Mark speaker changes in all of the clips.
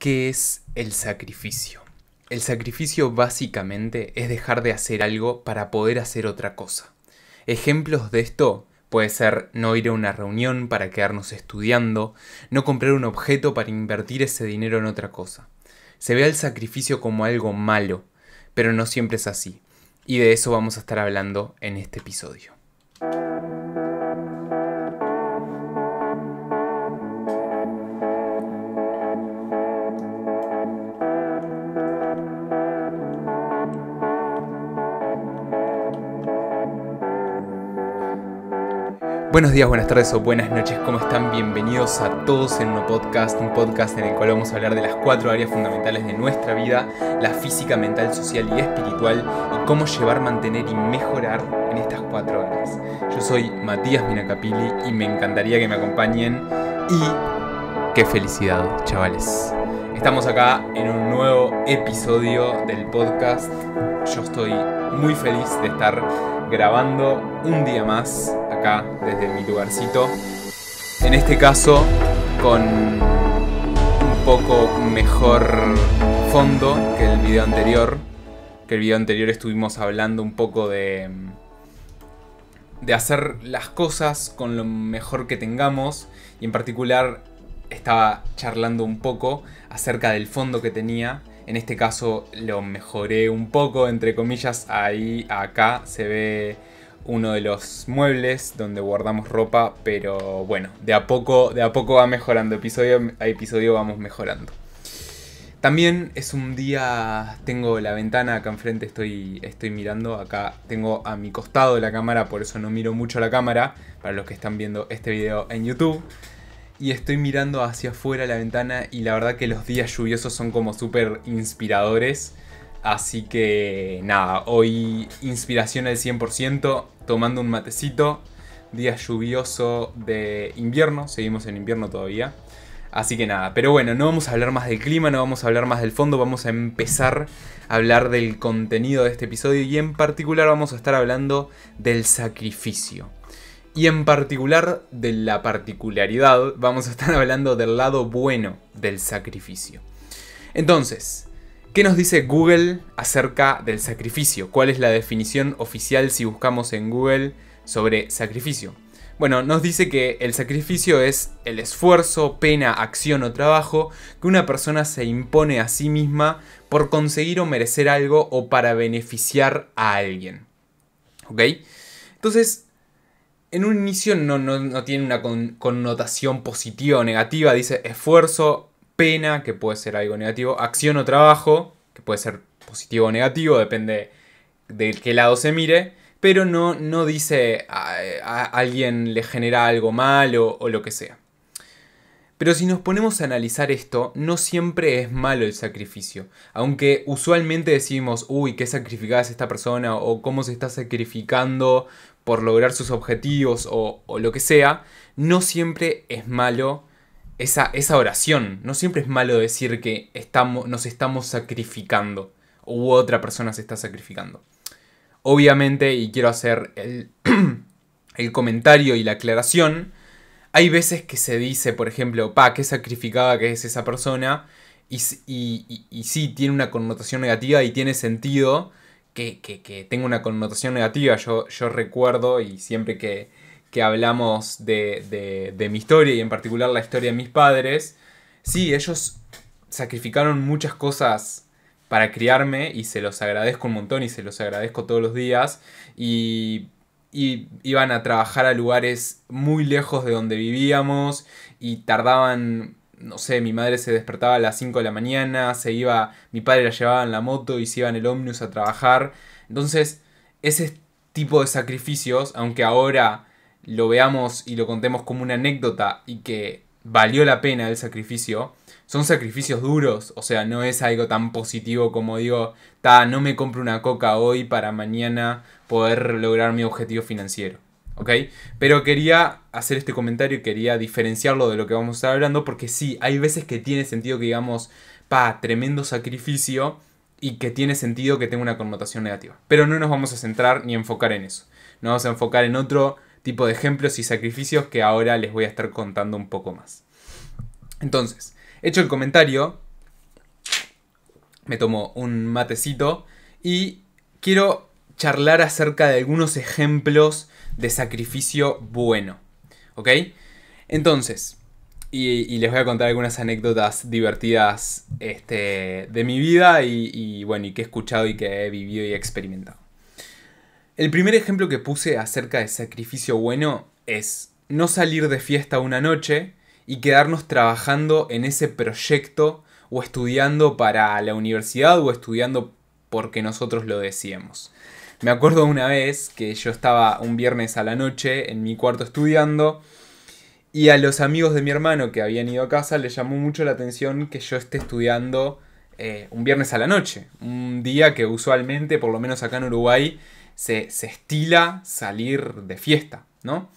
Speaker 1: ¿Qué es el sacrificio? El sacrificio básicamente es dejar de hacer algo para poder hacer otra cosa. Ejemplos de esto puede ser no ir a una reunión para quedarnos estudiando, no comprar un objeto para invertir ese dinero en otra cosa. Se ve al sacrificio como algo malo, pero no siempre es así. Y de eso vamos a estar hablando en este episodio. Buenos días, buenas tardes o buenas noches, ¿cómo están? Bienvenidos a todos en un podcast, un podcast en el cual vamos a hablar de las cuatro áreas fundamentales de nuestra vida, la física, mental, social y espiritual, y cómo llevar, mantener y mejorar en estas cuatro áreas. Yo soy Matías Minacapili y me encantaría que me acompañen y qué felicidad, chavales. Estamos acá en un nuevo episodio del podcast. Yo estoy muy feliz de estar grabando un día más acá desde mi lugarcito. En este caso con un poco mejor fondo que el video anterior. Que el video anterior estuvimos hablando un poco de de hacer las cosas con lo mejor que tengamos y en particular estaba charlando un poco acerca del fondo que tenía en este caso lo mejoré un poco, entre comillas. Ahí acá se ve uno de los muebles donde guardamos ropa, pero bueno, de a poco, de a poco va mejorando, episodio a episodio vamos mejorando. También es un día, tengo la ventana acá enfrente, estoy, estoy mirando, acá tengo a mi costado la cámara, por eso no miro mucho la cámara, para los que están viendo este video en YouTube y estoy mirando hacia afuera la ventana y la verdad que los días lluviosos son como súper inspiradores. Así que nada, hoy inspiración al 100%, tomando un matecito, día lluvioso de invierno, seguimos en invierno todavía. Así que nada, pero bueno, no vamos a hablar más del clima, no vamos a hablar más del fondo, vamos a empezar a hablar del contenido de este episodio y en particular vamos a estar hablando del sacrificio. Y en particular de la particularidad, vamos a estar hablando del lado bueno del sacrificio. Entonces, ¿qué nos dice Google acerca del sacrificio? ¿Cuál es la definición oficial si buscamos en Google sobre sacrificio? Bueno, nos dice que el sacrificio es el esfuerzo, pena, acción o trabajo que una persona se impone a sí misma por conseguir o merecer algo o para beneficiar a alguien. ¿Ok? Entonces, en un inicio no, tiene una connotación positiva o negativa. Dice esfuerzo, pena, que puede ser algo negativo, acción o trabajo, que puede ser positivo o negativo, depende de qué lado se mire. Pero no, no dice a, alguien le genera algo malo o lo que sea. Pero si nos ponemos a analizar esto, no siempre es malo el sacrificio. Aunque usualmente decimos, uy, qué sacrificada es esta persona o cómo se está sacrificando por lograr sus objetivos o, lo que sea, no siempre es malo esa, esa, oración. No siempre es malo decir que estamos, nos estamos sacrificando u otra persona se está sacrificando. Obviamente, y quiero hacer el, el comentario y la aclaración, hay veces que se dice, por ejemplo, pa, qué sacrificada que es esa persona, y, sí, tiene una connotación negativa y tiene sentido que, tenga una connotación negativa. Yo, recuerdo, y siempre que, hablamos de, de mi historia, y en particular la historia de mis padres, sí, ellos sacrificaron muchas cosas para criarme y se los agradezco un montón y se los agradezco todos los días. Y y iban a trabajar a lugares muy lejos de donde vivíamos y tardaban, no sé, mi madre se despertaba a las 5 de la mañana, se iba, mi padre la llevaba en la moto y se iba en el ómnibus a trabajar. Entonces, ese tipo de sacrificios, aunque ahora lo veamos y lo contemos como una anécdota y que valió la pena el sacrificio, son sacrificios duros, o sea, no es algo tan positivo como digo, ta, no me compro una coca hoy para mañana poder lograr mi objetivo financiero. ¿Ok? Pero quería hacer este comentario y quería diferenciarlo de lo que vamos a estar hablando porque sí, hay veces que tiene sentido que digamos, pa, tremendo sacrificio y que tiene sentido que tenga una connotación negativa. Pero no nos vamos a centrar ni enfocar en eso. Nos vamos a enfocar en otro tipo de ejemplos y sacrificios que ahora les voy a estar contando un poco más. Entonces, Hecho el comentario, me tomo un matecito y quiero charlar acerca de algunos ejemplos de sacrificio bueno. ¿Ok? Entonces, y, les voy a contar algunas anécdotas divertidas este, de mi vida y, bueno, y que he escuchado y que he vivido y experimentado. El primer ejemplo que puse acerca de sacrificio bueno es no salir de fiesta una noche y quedarnos trabajando en ese proyecto o estudiando para la universidad o estudiando porque nosotros lo decíamos. Me acuerdo una vez que yo estaba un viernes a la noche en mi cuarto estudiando y a los amigos de mi hermano que habían ido a casa les llamó mucho la atención que yo esté estudiando eh, un viernes a la noche, un día que usualmente, por lo menos acá en Uruguay, se, se estila salir de fiesta, ¿no?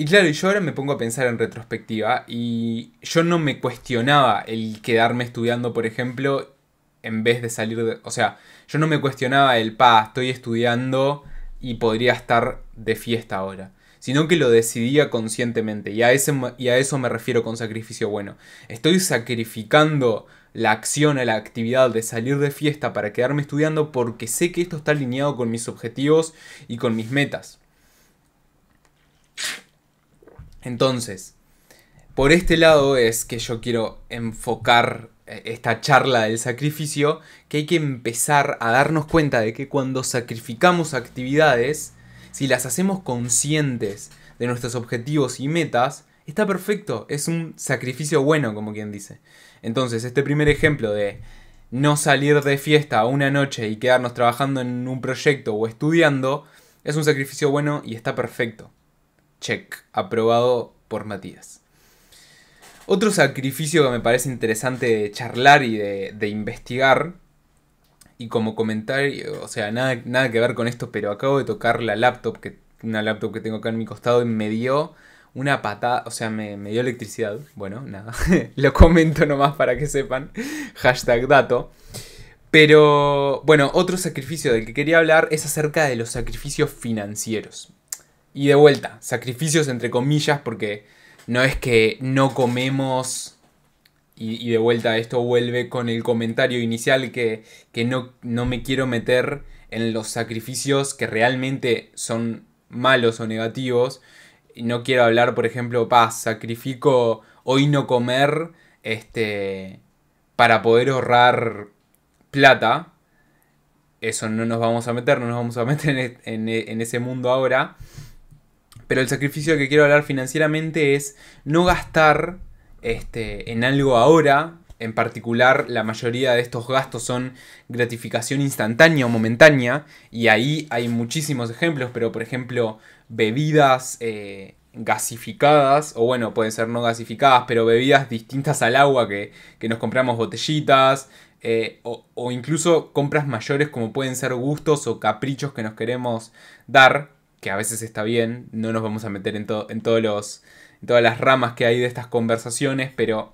Speaker 1: Y claro, yo ahora me pongo a pensar en retrospectiva y yo no me cuestionaba el quedarme estudiando, por ejemplo, en vez de salir de... O sea, yo no me cuestionaba el, pa, estoy estudiando y podría estar de fiesta ahora, sino que lo decidía conscientemente y a, ese, y a eso me refiero con sacrificio bueno. Estoy sacrificando la acción a la actividad de salir de fiesta para quedarme estudiando porque sé que esto está alineado con mis objetivos y con mis metas. Entonces, por este lado es que yo quiero enfocar eh, esta charla del sacrificio, que hay que empezar a darnos cuenta de que cuando sacrificamos actividades, si las hacemos conscientes de nuestros objetivos y metas, está perfecto, es un sacrificio bueno, como quien dice. Entonces, este primer ejemplo de no salir de fiesta una noche y quedarnos trabajando en un proyecto o estudiando, es un sacrificio bueno y está perfecto. Check, aprobado por Matías. Otro sacrificio que me parece interesante de charlar y de, investigar, y como comentario, o sea, nada, nada que ver con esto, pero acabo de tocar la laptop, que, una laptop que tengo acá en mi costado, y me dio una patada, o sea, me, me dio electricidad. Bueno, nada, lo comento nomás para que sepan. Hashtag dato. Pero bueno, otro sacrificio del que quería hablar es acerca de los sacrificios financieros. Y de vuelta, sacrificios entre comillas, porque no es que no comemos. Y, de vuelta, esto vuelve con el comentario inicial que, no, no me quiero meter en los sacrificios que realmente son malos o negativos. Y No quiero hablar, por ejemplo, paz, sacrifico hoy no comer este, para poder ahorrar plata. Eso no nos vamos a meter, no nos vamos a meter en e, e, ese mundo ahora. Pero el sacrificio que quiero hablar financieramente es no gastar este, en algo ahora. En particular, la mayoría de estos gastos son gratificación instantánea o momentánea. Y ahí hay muchísimos ejemplos, pero por ejemplo, bebidas eh, gasificadas, o bueno, pueden ser no gasificadas, pero bebidas distintas al agua que, nos compramos botellitas, eh, o, o, incluso compras mayores como pueden ser gustos o caprichos que nos queremos dar que a veces está bien, no nos vamos a meter en, en, todos los, todas las ramas que hay de estas conversaciones, pero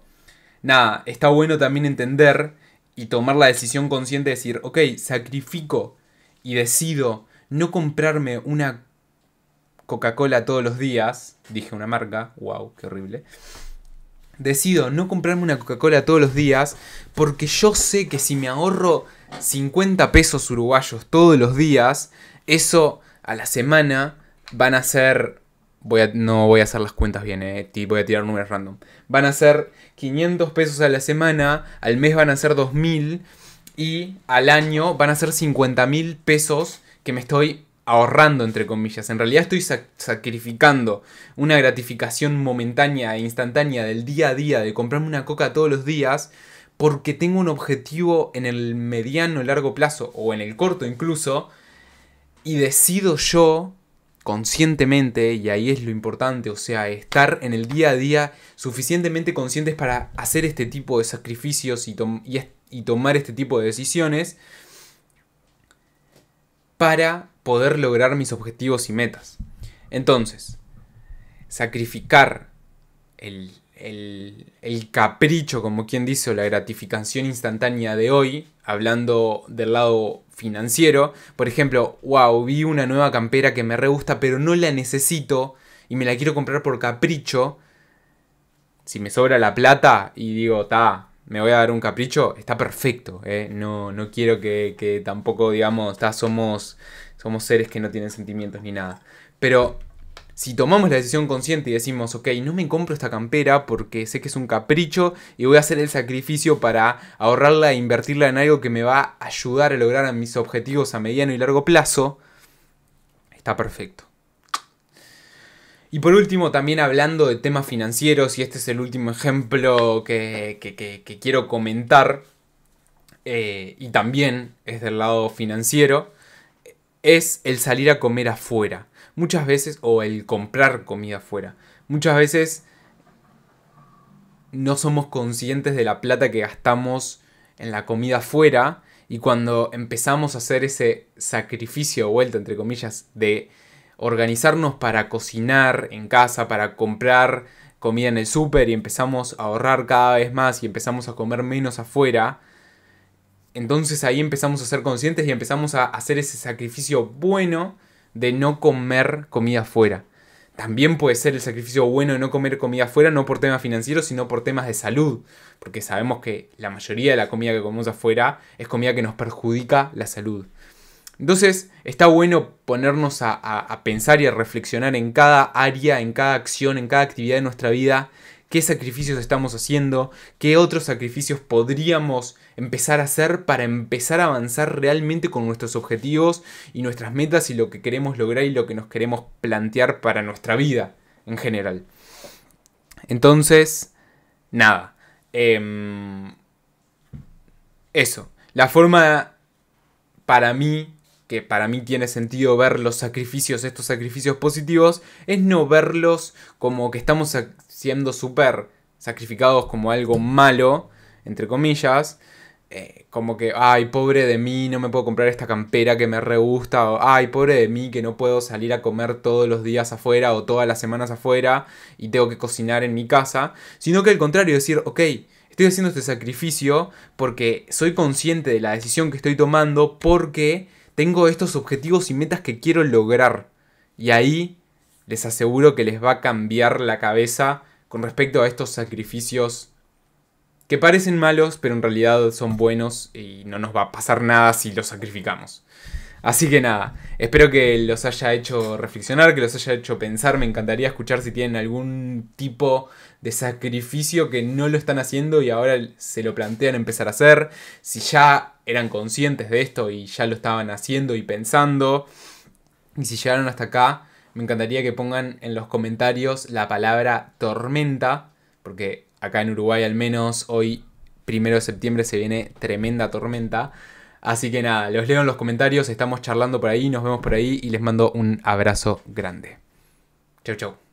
Speaker 1: nada, está bueno también entender y tomar la decisión consciente de decir, ok, sacrifico y decido no comprarme una Coca-Cola todos los días, dije una marca, wow, qué horrible. Decido no comprarme una Coca-Cola todos los días porque yo sé que si me ahorro 50 pesos uruguayos todos los días, eso a la semana van a ser... Voy a, no voy a hacer las cuentas bien, eh, voy a tirar números random. Van a ser 500 pesos a la semana, al mes van a ser 2000 y al año van a ser 50 mil pesos que me estoy ahorrando, entre comillas. En realidad estoy sacrificando una gratificación momentánea e instantánea del día a día, de comprarme una coca todos los días, porque tengo un objetivo en el mediano, largo plazo, o en el corto incluso, y decido yo, conscientemente, y ahí es lo importante, o sea, estar en el día a día suficientemente conscientes para hacer este tipo de sacrificios y, y tomar este tipo de decisiones para poder lograr mis objetivos y metas. Entonces, sacrificar el el, capricho, como quien dice, la gratificación instantánea de hoy, hablando del lado financiero, por ejemplo, wow, vi una nueva campera que me re gusta, pero no la necesito y me la quiero comprar por capricho. Si me sobra la plata y digo, ta, me voy a dar un capricho, está perfecto. ¿eh? No, no quiero que, tampoco, digamos, ta, somos, somos seres que no tienen sentimientos ni nada. Pero si tomamos la decisión consciente y decimos, ok, no me compro esta campera porque sé que es un capricho y voy a hacer el sacrificio para ahorrarla e invertirla en algo que me va a ayudar a lograr mis objetivos a mediano y largo plazo, está perfecto. Y por último, también hablando de temas financieros, y este es el último ejemplo que, quiero comentar, eh, y también es del lado financiero, es el salir a comer afuera muchas veces, o el comprar comida fuera, muchas veces no somos conscientes de la plata que gastamos en la comida fuera y cuando empezamos a hacer ese sacrificio vuelta, entre comillas, de organizarnos para cocinar en casa, para comprar comida en el súper y empezamos a ahorrar cada vez más y empezamos a comer menos afuera, entonces ahí empezamos a ser conscientes y empezamos a hacer ese sacrificio bueno de no comer comida fuera. También puede ser el sacrificio bueno de no comer comida fuera no por temas financieros, sino por temas de salud, porque sabemos que la mayoría de la comida que comemos afuera es comida que nos perjudica la salud. Entonces, está bueno ponernos a pensar y a reflexionar en cada área, en cada acción, en cada actividad de nuestra vida, qué sacrificios estamos haciendo, qué otros sacrificios podríamos empezar a hacer para empezar a avanzar realmente con nuestros objetivos y nuestras metas y lo que queremos lograr y lo que nos queremos plantear para nuestra vida en general. Entonces, nada. Em, eso. La forma para mí, que para mí tiene sentido ver los sacrificios, estos sacrificios positivos, es no verlos como que estamos siendo súper sacrificados como algo malo, entre comillas, eh, como que, ay, pobre de mí, no me puedo comprar esta campera que me re gusta, o ay, pobre de mí, que no puedo salir a comer todos los días afuera o todas las semanas afuera y tengo que cocinar en mi casa, sino que al contrario, decir, ok, estoy haciendo este sacrificio porque soy consciente de la decisión que estoy tomando porque tengo estos objetivos y metas que quiero lograr. Y ahí les aseguro que les va a cambiar la cabeza con respecto a estos sacrificios que parecen malos, pero en realidad son buenos y no nos va a pasar nada si los sacrificamos. Así que nada, espero que los haya hecho reflexionar, que los haya hecho pensar. Me encantaría escuchar si tienen algún tipo de sacrificio que no lo están haciendo y ahora se lo plantean empezar a hacer. Si ya eran conscientes de esto y ya lo estaban haciendo y pensando. Y si llegaron hasta acá me encantaría que pongan en los comentarios la palabra tormenta, porque acá en Uruguay al menos hoy, primero de septiembre, se viene tremenda tormenta. Así que nada, los leo en los comentarios, estamos charlando por ahí, nos vemos por ahí y les mando un abrazo grande. Chau, chau.